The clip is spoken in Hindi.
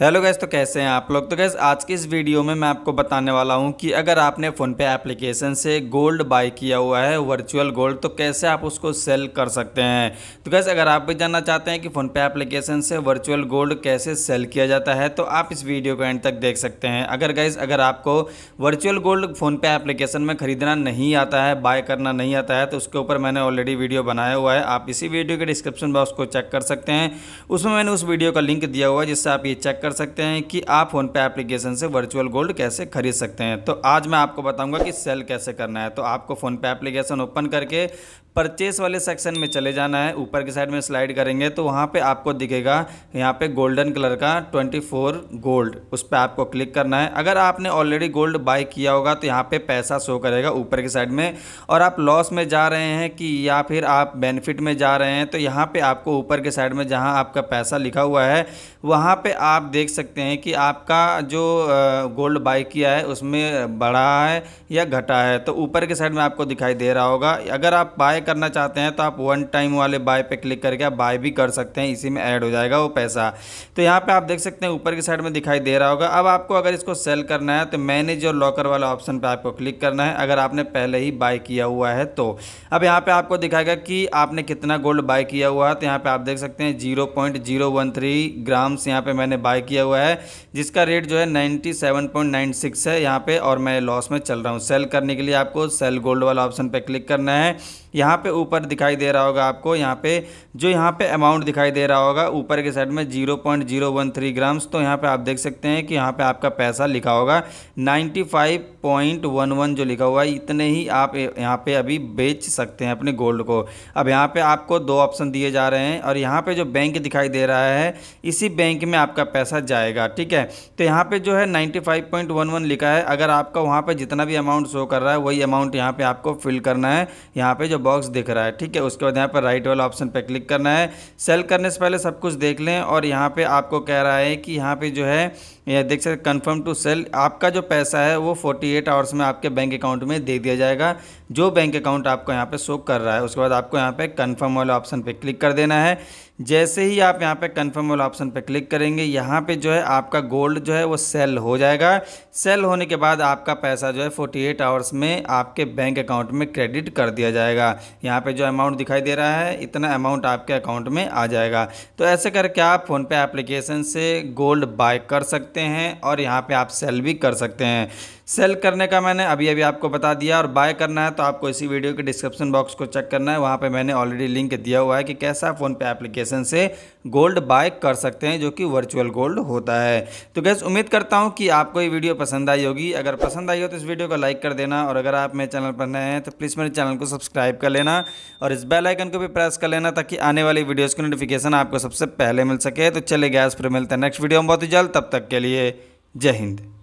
हेलो गैस तो कैसे हैं आप लोग तो गैस आज की इस वीडियो में मैं आपको बताने वाला हूं कि अगर आपने फ़ोन पे एप्लीकेशन से गोल्ड बाय किया हुआ है वर्चुअल गोल्ड तो कैसे आप उसको सेल कर सकते हैं तो गैस अगर आप भी जानना चाहते हैं कि फ़ोनपे एप्लीकेशन से वर्चुअल गोल्ड कैसे सेल किया जाता है तो आप इस वीडियो को एंड तक देख सकते हैं अगर गैस अगर आपको वर्चुअल गोल्ड फ़ोनपे एप्लीकेशन में ख़रीदना नहीं आता है बाय करना नहीं आता है तो उसके ऊपर मैंने ऑलरेडी वीडियो बनाया हुआ है आप इसी वीडियो के डिस्क्रिप्शन बॉक्स को चेक कर सकते हैं उसमें मैंने उस वीडियो का लिंक दिया हुआ है जिससे आप ये चेक कर सकते हैं कि आप फोन पे एप्लीकेशन से वर्चुअल गोल्ड कैसे खरीद सकते हैं तो आज मैं आपको बताऊंगा कि सेल कैसे करना है तो आपको फोन पे एप्लीकेशन ओपन करके परचेस वाले सेक्शन में चले जाना है ऊपर की साइड में स्लाइड करेंगे तो वहाँ पे आपको दिखेगा यहाँ पे गोल्डन कलर का 24 गोल्ड उस पर आपको क्लिक करना है अगर आपने ऑलरेडी गोल्ड बाय किया होगा तो यहाँ पे पैसा शो करेगा ऊपर की साइड में और आप लॉस में जा रहे हैं कि या फिर आप बेनिफिट में जा रहे हैं तो यहाँ पर आपको ऊपर के साइड में जहाँ आपका पैसा लिखा हुआ है वहाँ पर आप देख सकते हैं कि आपका जो गोल्ड बाय किया है उसमें बढ़ा है या घटा है तो ऊपर के साइड में आपको दिखाई दे रहा होगा अगर आप बाय करना चाहते हैं तो आप वन टाइम वाले बाय पे क्लिक करके आप बाय भी कर सकते हैं इसी में ऐड हो जाएगा वो पैसा तो यहाँ पे आप देख सकते हैं ऊपर की साइड में दिखाई दे रहा होगा अब आपको अगर इसको सेल करना है तो मैनेज और लॉकर वाला ऑप्शन पर आपको क्लिक करना है अगर आपने पहले ही बाय किया हुआ है तो अब यहाँ पर आपको दिखाएगा कि आपने कितना गोल्ड बाय किया हुआ है तो यहाँ पर आप देख सकते हैं जीरो ग्राम्स यहाँ पर मैंने बाय किया हुआ है जिसका रेट जो है 97.96 है यहाँ पे और मैं लॉस में चल रहा हूँ सेल करने के लिए आपको सेल गोल्ड वाला ऑप्शन पे क्लिक करना है यहाँ पे ऊपर दिखाई दे रहा होगा आपको यहाँ पे जो यहाँ पे अमाउंट दिखाई दे रहा होगा ऊपर के साइड में zero point zero one three grams तो यहाँ पे आप देख सकते हैं कि यहाँ पे आपका पैसा लिखा होगा ninety five point one one जो लिखा हुआ है इतने ही आप यहाँ पे अभी बेच सकते हैं अपने गोल्ड को अब यहाँ पे आपको दो ऑप्शन दिए जा रहे हैं और यहाँ पे जो बैंक दिखाई दे रहा है इसी बैंक में आपका पैसा साथ जाएगा ठीक है तो यहाँ पे जो है 95.11 लिखा है अगर आपका वहाँ पे जितना भी अमाउंट शो कर रहा है वही अमाउंट यहाँ पे आपको फिल करना है यहाँ पे जो बॉक्स दिख रहा है ठीक है उसके बाद यहाँ पर राइट वाला ऑप्शन पर क्लिक करना है सेल करने से पहले सब कुछ देख लें और यहाँ पर आपको कह रहा है कि यहाँ पर जो है यह देख सकते कन्फर्म टू सेल आपका जो पैसा है वो फोर्टी आवर्स में आपके बैंक अकाउंट में दे दिया जाएगा जो बैंक अकाउंट आपको यहाँ पर शो कर रहा है उसके बाद आपको यहाँ पे कन्फर्म वाले ऑप्शन पर क्लिक कर देना है जैसे ही आप यहाँ पे कन्फर्म वाला ऑप्शन पे क्लिक करेंगे यहाँ पे जो है आपका गोल्ड जो है वो सेल हो जाएगा सेल होने के बाद आपका पैसा जो है 48 आवर्स में आपके बैंक अकाउंट में क्रेडिट कर दिया जाएगा यहाँ पे जो अमाउंट दिखाई दे रहा है इतना अमाउंट आपके अकाउंट में आ जाएगा तो ऐसे करके आप फ़ोनपे एप्लीकेशन से गोल्ड बाय कर सकते हैं और यहाँ पर आप सेल भी कर सकते हैं सेल करने का मैंने अभी अभी आपको बता दिया और बाय करना है तो आपको इसी वीडियो के डिस्क्रिप्शन बॉक्स को चेक करना है वहाँ पे मैंने ऑलरेडी लिंक दिया हुआ है कि कैसा फ़ोन पे एप्लीकेशन से गोल्ड बाय कर सकते हैं जो कि वर्चुअल गोल्ड होता है तो गैस उम्मीद करता हूँ कि आपको ये वीडियो पसंद आई होगी अगर पसंद आई हो तो इस वीडियो को लाइक कर देना और अगर आप मेरे चैनल पर नए हैं तो प्लीज़ मेरे चैनल को सब्सक्राइब कर लेना और इस बेल आइकन को भी प्रेस कर लेना ताकि आने वाली वीडियोज़ की नोटिफिकेशन आपको सबसे पहले मिल सके तो चले गैस फिर मिलते हैं नेक्स्ट वीडियो में बहुत ही जल्द तब तक के लिए जय हिंद